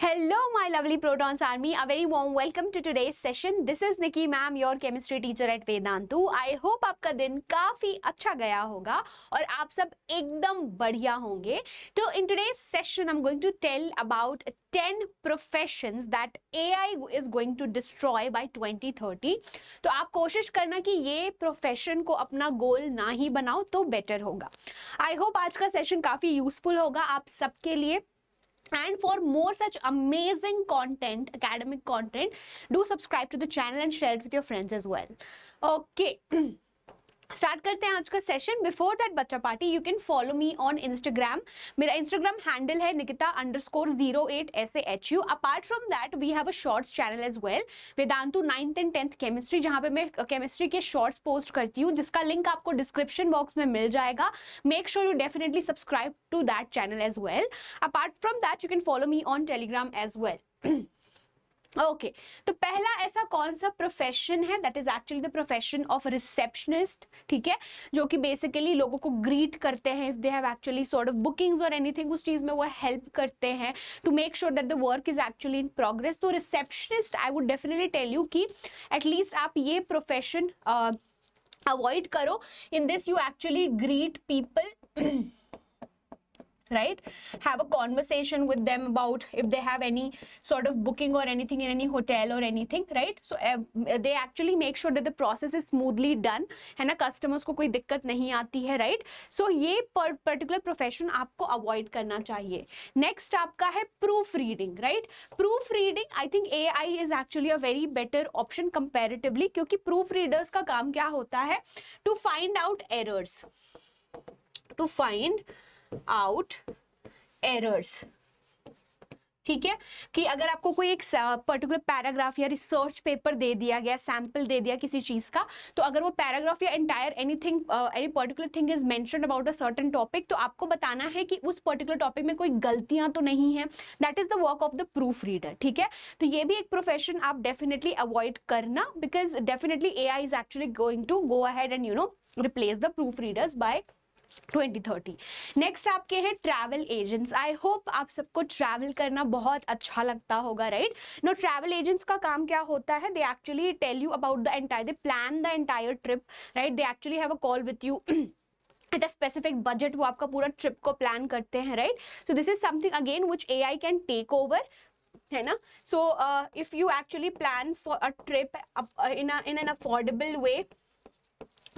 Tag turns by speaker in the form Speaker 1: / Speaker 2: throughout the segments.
Speaker 1: Hello, my lovely Protons Army. A very warm welcome to today's session. This is Nikki ma'am your chemistry teacher at Vedantu I hope आपका दिन काफ़ी अच्छा गया होगा और आप सब एकदम बढ़िया होंगे तो in today's session I am going to tell about 10 professions that AI is going to destroy by 2030. तो आप कोशिश करना कि ये प्रोफेशन को अपना गोल ना ही बनाओ तो बेटर होगा आई होप आज का सेशन काफ़ी यूजफुल होगा आप सबके लिए and for more such amazing content academic content do subscribe to the channel and share it with your friends as well okay start करते हैं आज का सेशन बिफोर दैट बच्चा party you can follow me on Instagram मेरा Instagram handle है Nikita underscore zero eight S H U apart from that we have a shorts channel as well Vedantu ninth and tenth chemistry जहाँ पे मैं chemistry uh, के shorts post करती हूँ जिसका link आपको डिस्क्रिप्शन बॉक्स में मिल जाएगा make sure you definitely subscribe to that channel as well apart from that you can follow me on Telegram as well okay okay. तो पहला ऐसा कौन सा प्रोफेशन है that is actually the profession of receptionist ठीक है जो कि बेसिकली लोगों को ग्रीट करते हैं if they have actually sort of bookings और एनीथिंग उस चीज में वो हेल्प करते हैं to make sure that the work is actually in progress तो receptionist I would definitely tell you कि एटलीस्ट आप ये प्रोफेशन अवॉइड uh, करो in this you actually greet people right have a conversation with them about if they have any sort of booking or anything in any hotel or anything right so uh, they actually make sure that the process is smoothly done hai na customers ko koi dikkat nahi aati hai right so ye particular profession aapko avoid karna chahiye next aapka hai proof reading right proof reading I think AI is actually a very better option comparatively kyunki proof readers ka kaam kya hota hai to find out errors to find out out errors ठीक है कि अगर आपको कोई एक particular paragraph या research paper दे दिया गया सैंपल दे दिया किसी चीज का तो अगर वो पैराग्राफ या entire anything any particular thing is mention about a certain topic तो आपको बताना है कि उस पर्टिकुलर टॉपिक में कोई गलतियां तो नहीं है that is the work of the proof reader ठीक है तो ये भी एक प्रोफेशन आप डेफिनेटली अवॉइड करना because definitely A I is actually going to go ahead and you know replace the proof readers by 2030 next आपके हैं ट्रैवल एजेंट्स आई होप आप सबको ट्रैवल करना बहुत अच्छा लगता होगा राइट नो ट्रैवल एजेंट्स का काम क्या होता है they actually tell you about the entire they plan the entire trip right they actually have a call with you at a specific budget वो आपका पूरा ट्रिप को प्लान करते हैं right so this is something again which A I can take over है ना so if you actually plan for a trip in in an affordable way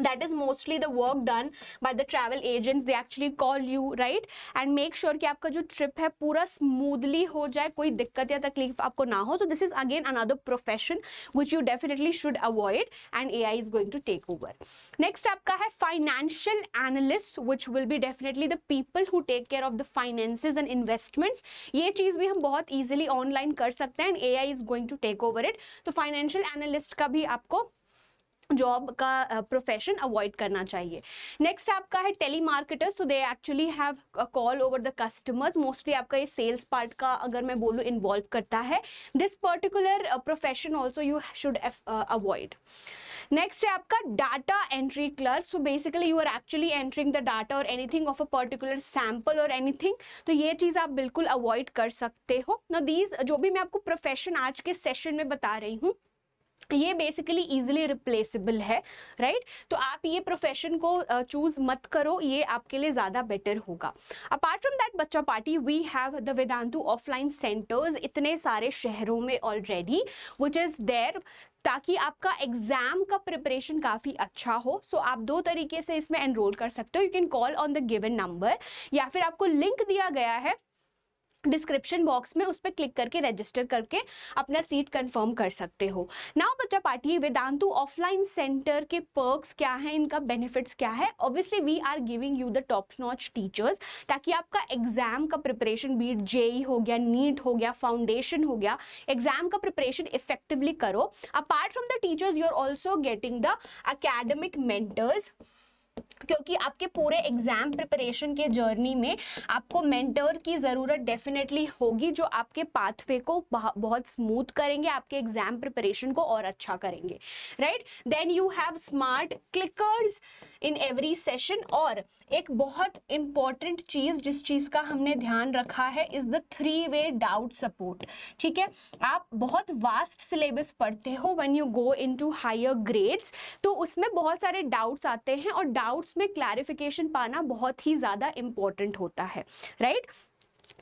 Speaker 1: that is mostly the work done by the travel agents they actually call you right and make sure कि आपका जो trip है पूरा smoothly हो जाए कोई दिक्कत या तकलीफ आपको ना हो so this is again another profession which you definitely should avoid and AI is going to take over next आपका है financial analyst which will be definitely the people who take care of the finances and investments ये चीज़ भी हम बहुत easily online कर सकते हैं and AI is going to take over it तो so, financial analyst का भी आपको जॉब का प्रोफेशन uh, अवॉइड करना चाहिए नेक्स्ट आपका है telemarketers so they actually have call over the customers mostly आपका ये सेल्स पार्ट का अगर मैं बोलूँ इन्वॉल्व करता है this particular profession also you should avoid next है आपका data entry clerk so basically you are actually entering the data और anything of a particular sample और एनीथिंग तो ये चीज़ आप बिल्कुल अवॉइड कर सकते हो ना दीज जो भी मैं आपको प्रोफेशन आज के सेशन में बता रही हूँ ये बेसिकली इजिली रिप्लेसिबल है राइट right? तो आप ये प्रोफेशन को चूज मत करो ये आपके लिए ज़्यादा बेटर होगा अपार्ट फ्रॉम दैट बच्चा party we have the Vedantu offline centers इतने सारे शहरों में ऑलरेडी विच इज़ देयर ताकि आपका एग्ज़ाम का प्रिपरेशन काफ़ी अच्छा हो सो so, आप दो तरीके से इसमें एनरोल कर सकते हो you can call on the given number या फिर आपको लिंक दिया गया है डिस्क्रिप्शन बॉक्स में उस पर क्लिक करके रजिस्टर करके अपना सीट कंफर्म कर सकते हो नाउ बच्चा पार्टी वेदांतु ऑफलाइन सेंटर के पर्क्स क्या हैं इनका बेनिफिट्स क्या है obviously we are giving you the top notch teachers ताकि आपका एग्जाम का प्रिपरेशन बीट जेई हो गया नीट हो गया फाउंडेशन हो गया एग्जाम का प्रिपरेशन इफेक्टिवली करो apart from the teachers you are also getting the academic mentors क्योंकि आपके पूरे एग्जाम प्रिपरेशन के जर्नी में आपको मेंटर की ज़रूरत डेफिनेटली होगी जो आपके पाथवे को बहुत स्मूथ करेंगे आपके एग्जाम प्रिपरेशन को और अच्छा करेंगे right then you have smart clickers in every session और एक बहुत इंपॉर्टेंट चीज़ जिस चीज़ का हमने ध्यान रखा है is the three way doubt support ठीक है आप बहुत वास्ट सिलेबस पढ़ते हो when you go into higher grades तो उसमें बहुत सारे डाउट्स आते हैं और डाउट्स में क्लैरिफिकेशन पाना बहुत ही ज़्यादा इंपॉर्टेंट होता है राइट right?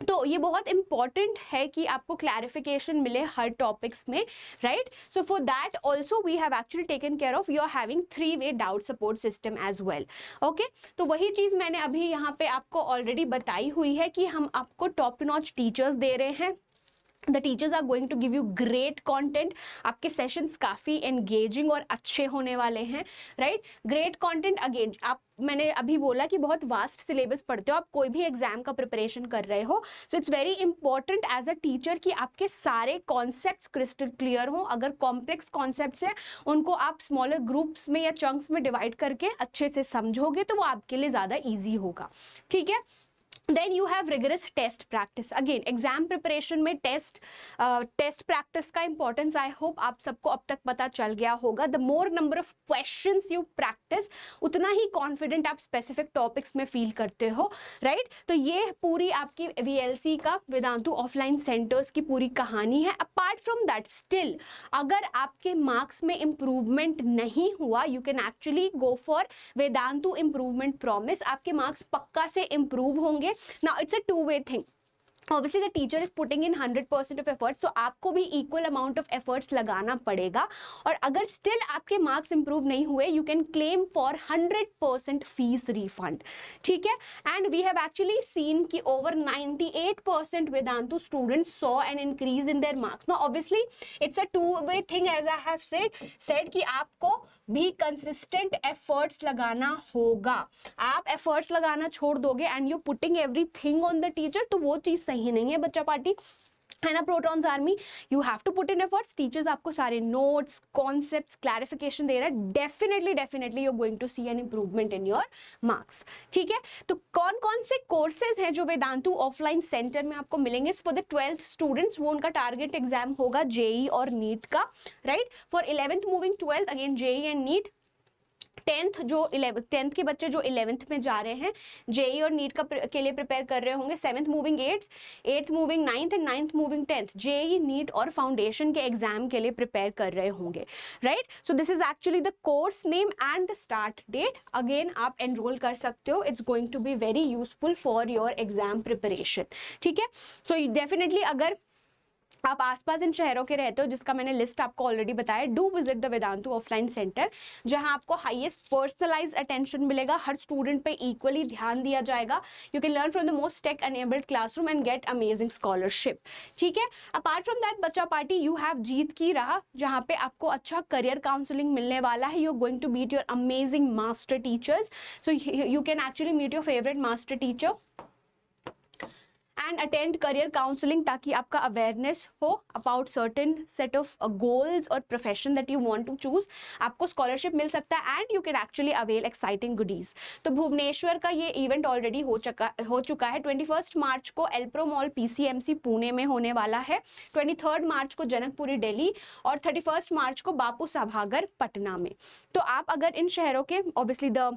Speaker 1: तो ये बहुत इंपॉर्टेंट है कि आपको क्लैरिफिकेशन मिले हर टॉपिक्स में right so for that also we have actually taken care of you are having three way doubt support system as well okay तो वही चीज़ मैंने अभी यहाँ पे आपको ऑलरेडी बताई हुई है कि हम आपको टॉप नॉच टीचर्स दे रहे हैं the teachers are going to give you great content आपके सेशंस काफ़ी एंगेजिंग और अच्छे होने वाले हैं राइट ग्रेट कॉन्टेंट अगेन आप मैंने अभी बोला कि बहुत वास्ट सिलेबस पढ़ते हो आप कोई भी एग्जाम का प्रिपरेशन कर रहे हो so it's very important as a teacher कि आपके सारे कॉन्सेप्ट क्रिस्टल क्लियर हों अगर कॉम्प्लेक्स कॉन्सेप्ट हैं उनको आप स्मॉलर ग्रुप्स में या चंक्स में डिवाइड करके अच्छे से समझोगे तो वो आपके लिए ज़्यादा ईजी होगा ठीक है then you have rigorous test practice again exam preparation में टेस्ट टेस्ट प्रैक्टिस का इंपॉर्टेंस आई होप आप सबको अब तक पता चल गया होगा the more number of question you practice उतना ही कॉन्फिडेंट आप स्पेसिफिक टॉपिक्स में फील करते हो राइट right? तो ये पूरी आपकी वी एल सी का वेदांतु ऑफलाइन सेंटर्स की पूरी कहानी है अपार्ट फ्रॉम दैट स्टिल अगर आपके मार्क्स में इम्प्रूवमेंट नहीं हुआ you can actually go for Vedantu improvement promise आपके मार्क्स पक्का से इम्प्रूव होंगे now it's a two way thing obviously the teacher is putting in hundred percent of efforts तो आपको भी इक्वल अमाउंट ऑफ एफर्ट्स लगाना पड़ेगा और अगर स्टिल आपके मार्क्स इंप्रूव नहीं हुए you can claim for hundred percent fees refund ठीक है and we have actually seen की over ninety eight percent Vedantu students saw an increase in their marks no obviously it's a two way thing as I have said said कि आपको भी consistent efforts लगाना होगा आप efforts लगाना छोड़ दोगे and you putting everything on the teacher तो वो चीज़ सही कहीं नहीं है बच्चा पार्टी है ना protons army you have to put in efforts teachers आपको सारे नोट्स कॉन्सेप्ट्स क्लैरिफिकेशन दे रहा है definitely definitely you going to see an improvement in your marks ठीक है तो कौन कौन से कोर्सेज हैं जो वेदांतु ऑफलाइन सेंटर में आपको मिलेंगे फॉर द ट्वेल्थ स्टूडेंट्स वो उनका टारगेट एग्जाम होगा जेई और नीट का right for eleventh moving twelfth again JEE and NEET tenth जो इलेवन टेंथ के बच्चे जो इलेवेंथ में जा रहे हैं जेई और नीट का के लिए प्रिपेयर कर रहे होंगे seventh moving eighth eighth moving ninth and ninth moving tenth JEE NEET और फाउंडेशन के एग्जाम के लिए प्रिपेयर कर रहे होंगे right so this is actually the course name and the start date again आप एनरोल कर सकते हो it's going to be very useful for your exam preparation ठीक है सो डेफिनेटली अगर आप आसपास इन शहरों के रहते हो जिसका मैंने लिस्ट आपको ऑलरेडी बताया do visit the Vedantu offline center जहां आपको हाईएस्ट पर्सनलाइज अटेंशन मिलेगा हर स्टूडेंट पे इक्वली ध्यान दिया जाएगा you can learn from the most tech enabled classroom and get amazing scholarship ठीक है अपार्ट फ्रॉम दैट बच्चा पार्टी यू हैव जीत की राह जहाँ पे आपको अच्छा करियर काउंसलिंग मिलने वाला है you are going to meet your amazing master teachers so you can actually meet your favourite master teacher and attend career counselling ताकि आपका अवेयरनेस हो about certain set of goals और profession that you want to choose आपको scholarship मिल सकता है and you can actually avail exciting goodies तो भुवनेश्वर का ये इवेंट ऑलरेडी हो चुका हो चुका है ट्वेंटी मार्च को एल्प्रो मॉल सी पुणे में होने वाला है ट्वेंटी मार्च को जनकपुरी डेली और थर्टी मार्च को बापू सभागर पटना में तो आप अगर इन शहरों के obviously the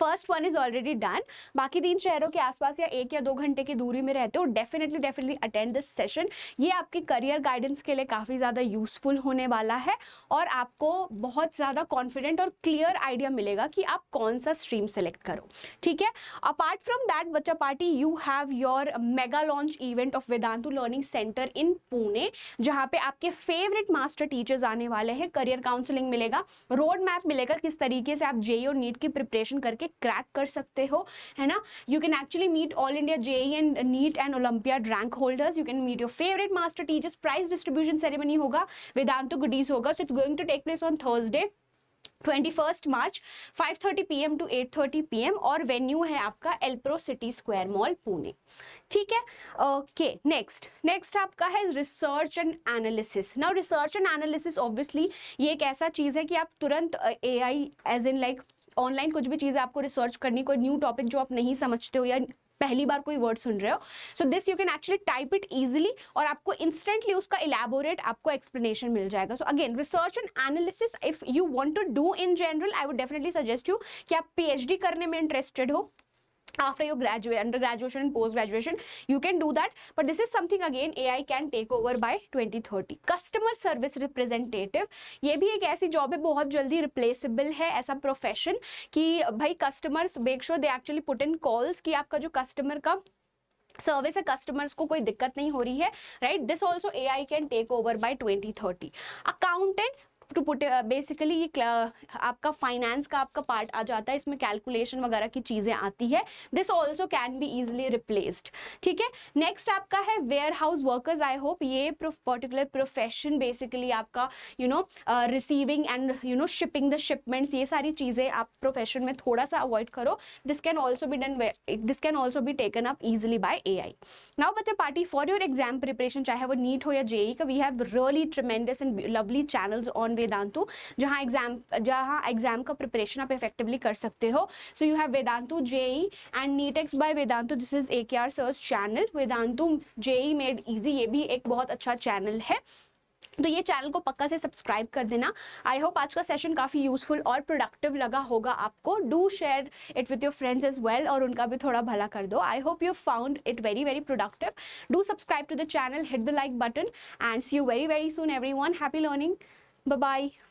Speaker 1: first one is already done बाकी तीन शहरों के आसपास या एक या दो घंटे की दूरी में रहते हो definitely definitely attend this session ये आपके करियर गाइडेंस के लिए काफ़ी ज़्यादा यूजफुल होने वाला है और आपको बहुत ज़्यादा कॉन्फिडेंट और क्लियर आइडिया मिलेगा कि आप कौन सा स्ट्रीम सेलेक्ट करो ठीक है अपार्ट फ्रॉम दैट बच्चा party you have your mega launch event of Vedantu learning center in Pune जहाँ पे आपके फेवरेट मास्टर टीचर्स आने वाले हैं करियर काउंसलिंग मिलेगा रोड मैप मिलेगा किस तरीके से आप जेई और नीट की प्रिपरेशन करके जाके क्रैक कर सकते हो है ना you can actually meet all India JEE and NEET and olympiad rank holders you can meet your favourite master teachers prize distribution ceremony होगा वेदांतो गुडीज होगा so it's going to take place on Thursday 21st March 5:30 PM to 8:30 PM और venue है आपका Elpro city square mall Pune ठीक है okay next next आपका है research and analysis now research and analysis obviously ये एक ऐसा चीज़ है कि आप तुरंत A I as in like online कुछ भी चीज़ आपको रिसर्च करनी कोई न्यू टॉपिक जो आप नहीं समझते हो या पहली बार कोई वर्ड सुन रहे हो so this you can actually type it easily और आपको इंस्टेंटली उसका इलेबोरेट आपको एक्सप्लेनेशन मिल जाएगा so again research and analysis if you want to do in general I would definitely suggest you कि आप पी करने में इंटरेस्टेड हो after you graduate under graduation and post graduation you can do that but this is something again ai can take over by 2030 customer service representative ye bhi ek aisi job hai bahut jaldi replaceable hai aisa profession ki bhai customers make sure they actually put in calls ki aapka jo customer ka service है customers को कोई दिक्कत नहीं हो रही है right this also A I can take over by twenty thirty accountants to put basically ये आपका फाइनेंस का आपका पार्ट आ जाता है इसमें कैलकुलेशन वगैरह की चीज़ें आती है this also can be easily replaced ठीक है नेक्स्ट आपका है warehouse workers I hope ये पर्टिकुलर प्रोफेशन बेसिकली आपका you know receiving and you know shipping the shipments ये सारी चीज़ें आप प्रोफेशन में थोड़ा सा अवॉइड करो this can also be done this can also be taken up easily by A I now बच्चा party for your exam preparation चाहे वो नीट हो या जेई e e का we have really tremendous and lovely channels on on Vedantu जहाँ exam जहाँ exam का preparation आप इफेक्टिवली कर सकते हो so you have Vedantu JEE and नीटेक्स by Vedantu this is A K R search channel Vedantu JEE made easy ये भी एक बहुत अच्छा चैनल है तो ये चैनल को पक्का से सब्सक्राइब कर देना आई होप आज का सेशन काफ़ी यूजफुल और प्रोडक्टिव लगा होगा आपको do share it with your friends as well और उनका भी थोड़ा भला कर दो I hope you found it very very productive do subscribe to the channel hit the like button and see you very very soon everyone happy learning Bye bye.